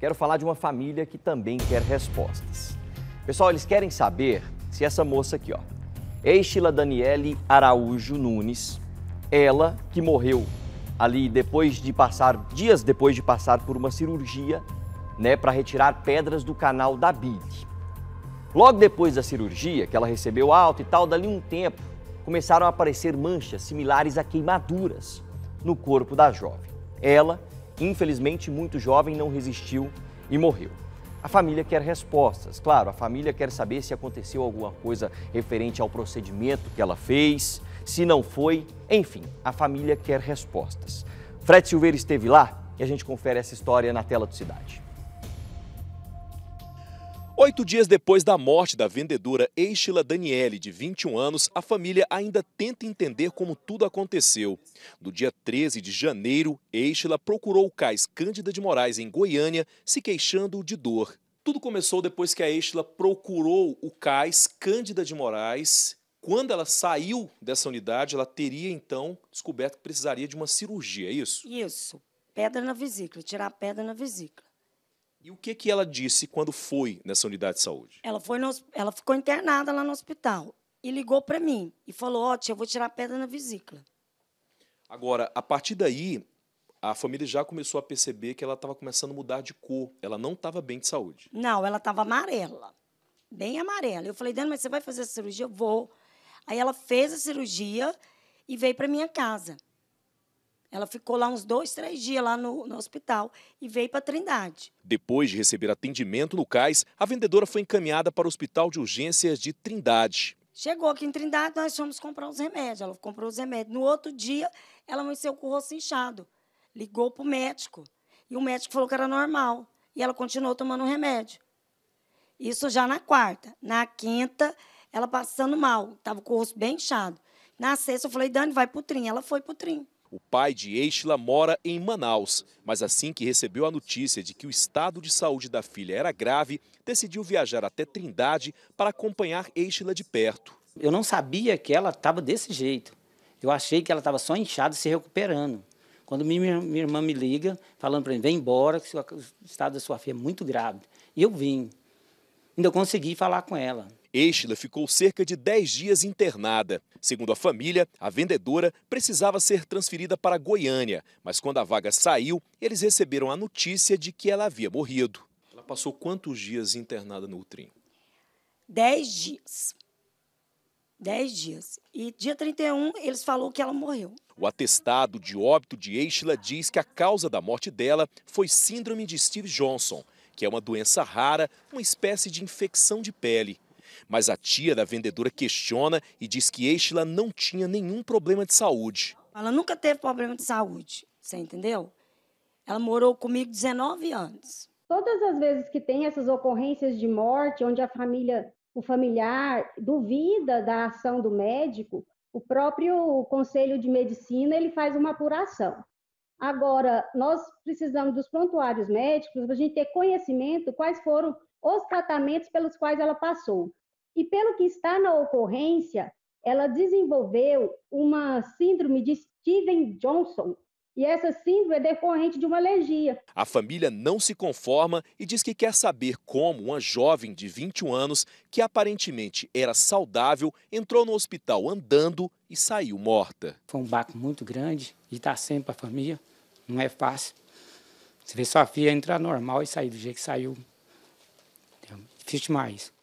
quero falar de uma família que também quer respostas. Pessoal, eles querem saber se essa moça aqui, ó, Eixila Daniele Araújo Nunes, ela que morreu ali depois de passar, dias depois de passar por uma cirurgia, né, para retirar pedras do canal da bile. Logo depois da cirurgia, que ela recebeu alta e tal, dali um tempo, começaram a aparecer manchas similares a queimaduras no corpo da jovem. Ela Infelizmente, muito jovem não resistiu e morreu. A família quer respostas, claro, a família quer saber se aconteceu alguma coisa referente ao procedimento que ela fez, se não foi, enfim, a família quer respostas. Fred Silveira esteve lá e a gente confere essa história na tela do Cidade. Oito dias depois da morte da vendedora Eichila Daniele, de 21 anos, a família ainda tenta entender como tudo aconteceu. No dia 13 de janeiro, Eichila procurou o cais Cândida de Moraes, em Goiânia, se queixando de dor. Tudo começou depois que a Eichila procurou o cais Cândida de Moraes. Quando ela saiu dessa unidade, ela teria então descoberto que precisaria de uma cirurgia, é isso? Isso, pedra na vesícula, tirar a pedra na vesícula. E o que, que ela disse quando foi nessa unidade de saúde? Ela, foi no, ela ficou internada lá no hospital e ligou para mim e falou: Ó, tia, eu vou tirar a pedra na vesícula. Agora, a partir daí, a família já começou a perceber que ela estava começando a mudar de cor. Ela não estava bem de saúde. Não, ela estava amarela. Bem amarela. Eu falei, Dani, mas você vai fazer a cirurgia? Eu vou. Aí ela fez a cirurgia e veio para minha casa. Ela ficou lá uns dois, três dias lá no, no hospital e veio para Trindade. Depois de receber atendimento no CAIS, a vendedora foi encaminhada para o Hospital de Urgências de Trindade. Chegou aqui em Trindade, nós fomos comprar os remédios. Ela comprou os remédios. No outro dia, ela amanheceu com o rosto inchado. Ligou para o médico. E o médico falou que era normal. E ela continuou tomando o remédio. Isso já na quarta. Na quinta, ela passando mal. Estava com o rosto bem inchado. Na sexta, eu falei, Dani, vai para o trim. Ela foi para o trim. O pai de Eichla mora em Manaus, mas assim que recebeu a notícia de que o estado de saúde da filha era grave, decidiu viajar até Trindade para acompanhar Eichla de perto. Eu não sabia que ela estava desse jeito. Eu achei que ela estava só inchada se recuperando. Quando minha, minha irmã me liga, falando para mim, vem embora, que o estado da sua filha é muito grave. E eu vim ainda consegui falar com ela. Estila ficou cerca de 10 dias internada. Segundo a família, a vendedora precisava ser transferida para Goiânia, mas quando a vaga saiu, eles receberam a notícia de que ela havia morrido. Ela passou quantos dias internada no Utrim? 10 dias. 10 dias. E dia 31 eles falaram que ela morreu. O atestado de óbito de Estila diz que a causa da morte dela foi síndrome de Steve Johnson, que é uma doença rara, uma espécie de infecção de pele. Mas a tia da vendedora questiona e diz que Eichla não tinha nenhum problema de saúde. Ela nunca teve problema de saúde, você entendeu? Ela morou comigo 19 anos. Todas as vezes que tem essas ocorrências de morte, onde a família, o familiar duvida da ação do médico, o próprio Conselho de Medicina ele faz uma apuração. Agora, nós precisamos dos prontuários médicos para a gente ter conhecimento quais foram os tratamentos pelos quais ela passou. E pelo que está na ocorrência, ela desenvolveu uma síndrome de Steven Johnson. E essa síndrome é decorrente de uma alergia. A família não se conforma e diz que quer saber como uma jovem de 21 anos, que aparentemente era saudável, entrou no hospital andando e saiu morta. Foi um baque muito grande de estar tá sempre para a família. Não é fácil. Você vê sua filha entrar normal e sair do jeito que saiu. difícil demais.